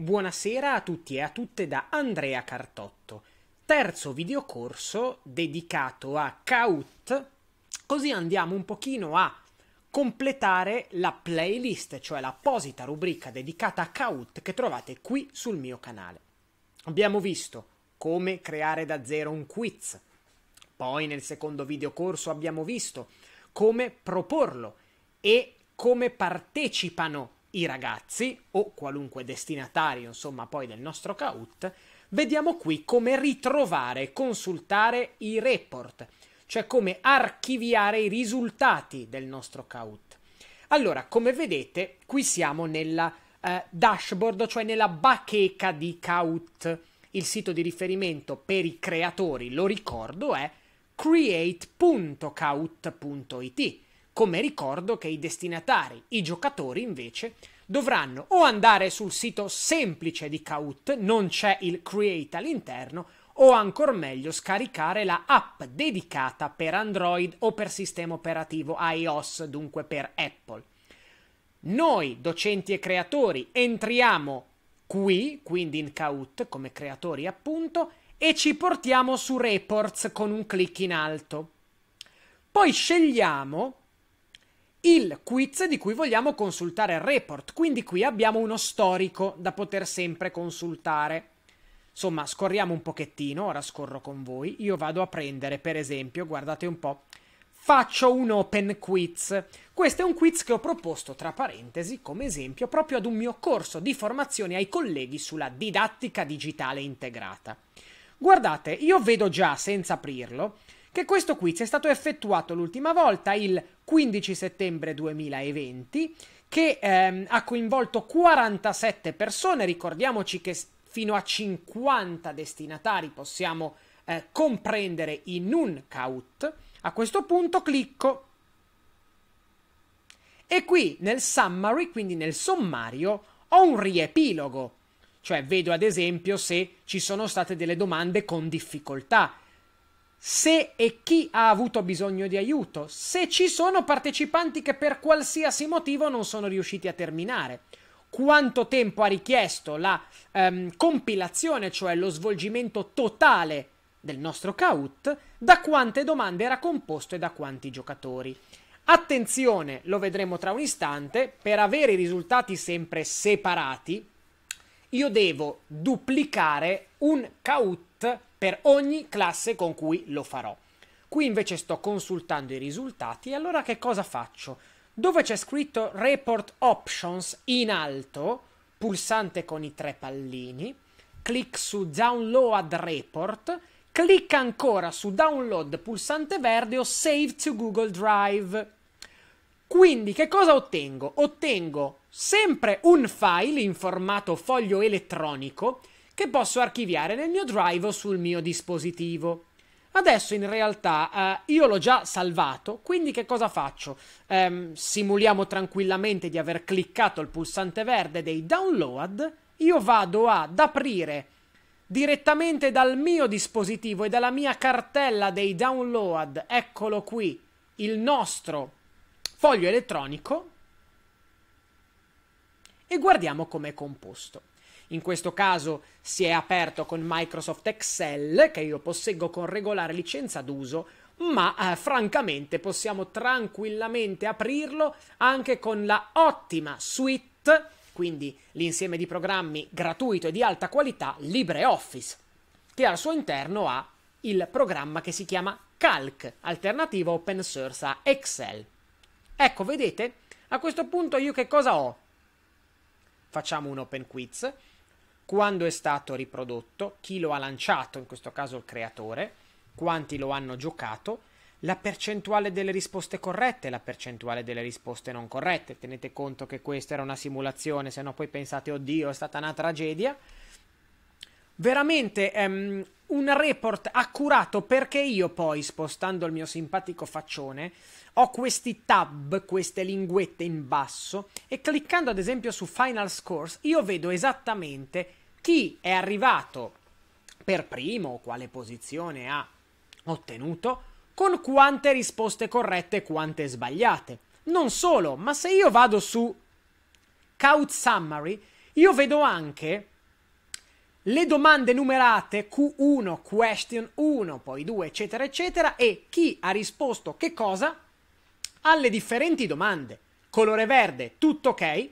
Buonasera a tutti e a tutte da Andrea Cartotto, terzo videocorso dedicato a Kaut, così andiamo un pochino a completare la playlist, cioè l'apposita rubrica dedicata a Kaut che trovate qui sul mio canale. Abbiamo visto come creare da zero un quiz, poi nel secondo videocorso abbiamo visto come proporlo e come partecipano i ragazzi o qualunque destinatario, insomma, poi del nostro CAUT, vediamo qui come ritrovare, e consultare i report, cioè come archiviare i risultati del nostro CAUT. Allora, come vedete, qui siamo nella eh, dashboard, cioè nella bacheca di CAUT. Il sito di riferimento per i creatori, lo ricordo, è create.caut.it come ricordo che i destinatari, i giocatori invece, dovranno o andare sul sito semplice di Kaut, non c'è il create all'interno, o ancora meglio scaricare la app dedicata per Android o per sistema operativo iOS, dunque per Apple. Noi, docenti e creatori, entriamo qui, quindi in Kaut come creatori appunto, e ci portiamo su Reports con un clic in alto. Poi scegliamo il quiz di cui vogliamo consultare il report, quindi qui abbiamo uno storico da poter sempre consultare. Insomma, scorriamo un pochettino, ora scorro con voi, io vado a prendere per esempio, guardate un po', faccio un open quiz. Questo è un quiz che ho proposto, tra parentesi, come esempio proprio ad un mio corso di formazione ai colleghi sulla didattica digitale integrata. Guardate, io vedo già, senza aprirlo, che questo quiz è stato effettuato l'ultima volta il 15 settembre 2020 che ehm, ha coinvolto 47 persone, ricordiamoci che fino a 50 destinatari possiamo eh, comprendere in un CAUT. A questo punto clicco e qui nel summary, quindi nel sommario, ho un riepilogo, cioè vedo ad esempio se ci sono state delle domande con difficoltà se e chi ha avuto bisogno di aiuto, se ci sono partecipanti che per qualsiasi motivo non sono riusciti a terminare, quanto tempo ha richiesto la ehm, compilazione, cioè lo svolgimento totale del nostro CAUT, da quante domande era composto e da quanti giocatori. Attenzione, lo vedremo tra un istante, per avere i risultati sempre separati, io devo duplicare un CAUT per ogni classe con cui lo farò. Qui invece sto consultando i risultati allora che cosa faccio? Dove c'è scritto Report Options in alto, pulsante con i tre pallini, clic su Download Report, clic ancora su Download pulsante verde o Save to Google Drive. Quindi che cosa ottengo? Ottengo sempre un file in formato foglio elettronico che posso archiviare nel mio drive o sul mio dispositivo. Adesso in realtà eh, io l'ho già salvato, quindi che cosa faccio? Ehm, simuliamo tranquillamente di aver cliccato il pulsante verde dei download, io vado ad aprire direttamente dal mio dispositivo e dalla mia cartella dei download, eccolo qui, il nostro foglio elettronico e guardiamo com'è composto. In questo caso si è aperto con Microsoft Excel, che io posseggo con regolare licenza d'uso, ma eh, francamente possiamo tranquillamente aprirlo anche con la ottima suite, quindi l'insieme di programmi gratuito e di alta qualità LibreOffice, che al suo interno ha il programma che si chiama Calc, alternativa open source a Excel. Ecco, vedete, a questo punto io che cosa ho? Facciamo un open quiz quando è stato riprodotto, chi lo ha lanciato, in questo caso il creatore, quanti lo hanno giocato, la percentuale delle risposte corrette e la percentuale delle risposte non corrette. Tenete conto che questa era una simulazione, se no poi pensate, oddio, è stata una tragedia. Veramente ehm, un report accurato perché io poi, spostando il mio simpatico faccione, ho questi tab, queste linguette in basso e cliccando ad esempio su Final Scores io vedo esattamente chi è arrivato per primo quale posizione ha ottenuto con quante risposte corrette e quante sbagliate. Non solo, ma se io vado su Couch Summary, io vedo anche le domande numerate Q1, question 1, poi 2, eccetera, eccetera, e chi ha risposto che cosa alle differenti domande. Colore verde, tutto ok,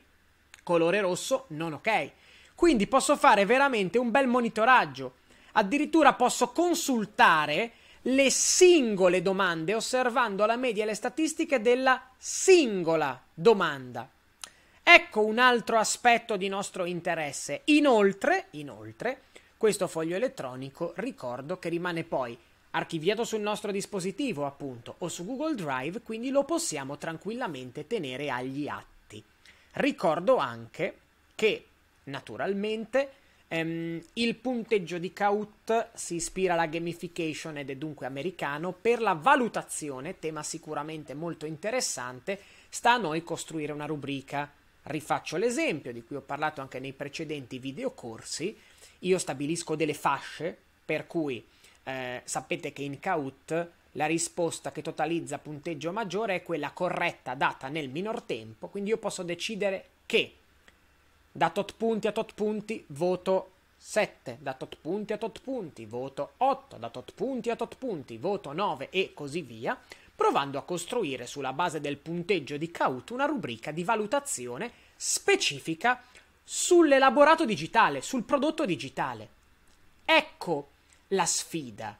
colore rosso, non ok. Quindi posso fare veramente un bel monitoraggio. Addirittura posso consultare le singole domande osservando la media e le statistiche della singola domanda. Ecco un altro aspetto di nostro interesse. Inoltre, inoltre, questo foglio elettronico ricordo che rimane poi archiviato sul nostro dispositivo, appunto, o su Google Drive, quindi lo possiamo tranquillamente tenere agli atti. Ricordo anche che, naturalmente, ehm, il punteggio di CAUT si ispira alla gamification ed è dunque americano per la valutazione, tema sicuramente molto interessante, sta a noi costruire una rubrica Rifaccio l'esempio di cui ho parlato anche nei precedenti videocorsi. Io stabilisco delle fasce per cui eh, sapete che in CAUT la risposta che totalizza punteggio maggiore è quella corretta data nel minor tempo, quindi io posso decidere che da tot punti a tot punti voto 7, da tot punti a tot punti voto 8, da tot punti a tot punti voto 9 e così via provando a costruire sulla base del punteggio di Caut una rubrica di valutazione specifica sull'elaborato digitale, sul prodotto digitale. Ecco la sfida.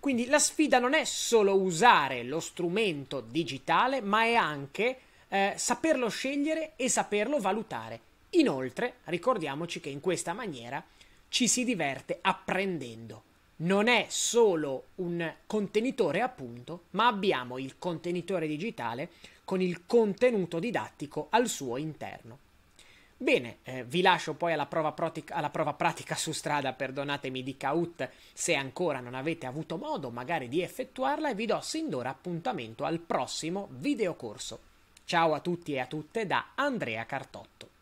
Quindi la sfida non è solo usare lo strumento digitale, ma è anche eh, saperlo scegliere e saperlo valutare. Inoltre, ricordiamoci che in questa maniera ci si diverte apprendendo non è solo un contenitore appunto, ma abbiamo il contenitore digitale con il contenuto didattico al suo interno. Bene, eh, vi lascio poi alla prova, protica, alla prova, pratica su strada, perdonatemi di caut se ancora non avete avuto modo magari di effettuarla e vi do sin d'ora appuntamento al prossimo videocorso. Ciao a tutti e a tutte da Andrea Cartotto.